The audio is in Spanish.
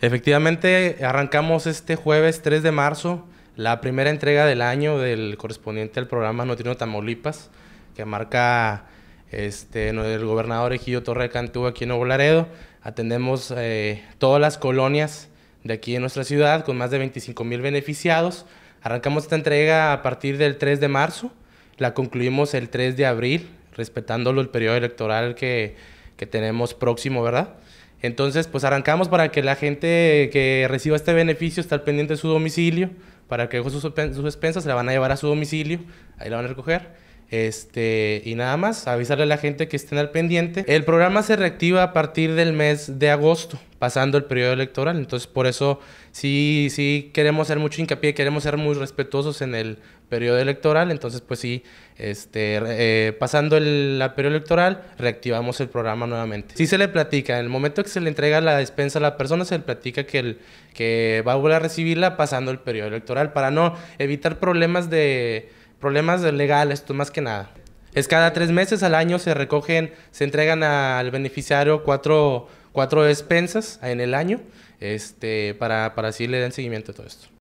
Efectivamente, arrancamos este jueves 3 de marzo la primera entrega del año del correspondiente al programa Notino Tamaulipas, que marca este, el gobernador Egidio Torre Cantú aquí en Laredo. Atendemos eh, todas las colonias de aquí en nuestra ciudad con más de 25 mil beneficiados. Arrancamos esta entrega a partir del 3 de marzo, la concluimos el 3 de abril, respetando el periodo electoral que, que tenemos próximo, ¿verdad? Entonces, pues arrancamos para que la gente que reciba este beneficio esté pendiente de su domicilio, para que sus, sus expensas se la van a llevar a su domicilio, ahí la van a recoger este, y nada más, avisarle a la gente que estén al pendiente. El programa se reactiva a partir del mes de agosto, pasando el periodo electoral. Entonces, por eso sí, sí queremos hacer mucho hincapié, queremos ser muy respetuosos en el periodo electoral. Entonces, pues sí, este, eh, pasando el la periodo electoral, reactivamos el programa nuevamente. Sí se le platica, en el momento que se le entrega la despensa a la persona, se le platica que, el, que va a volver a recibirla pasando el periodo electoral para no evitar problemas de problemas legales, más que nada. Es cada tres meses al año se recogen, se entregan al beneficiario cuatro, cuatro despensas en el año este, para, para así le den seguimiento a todo esto.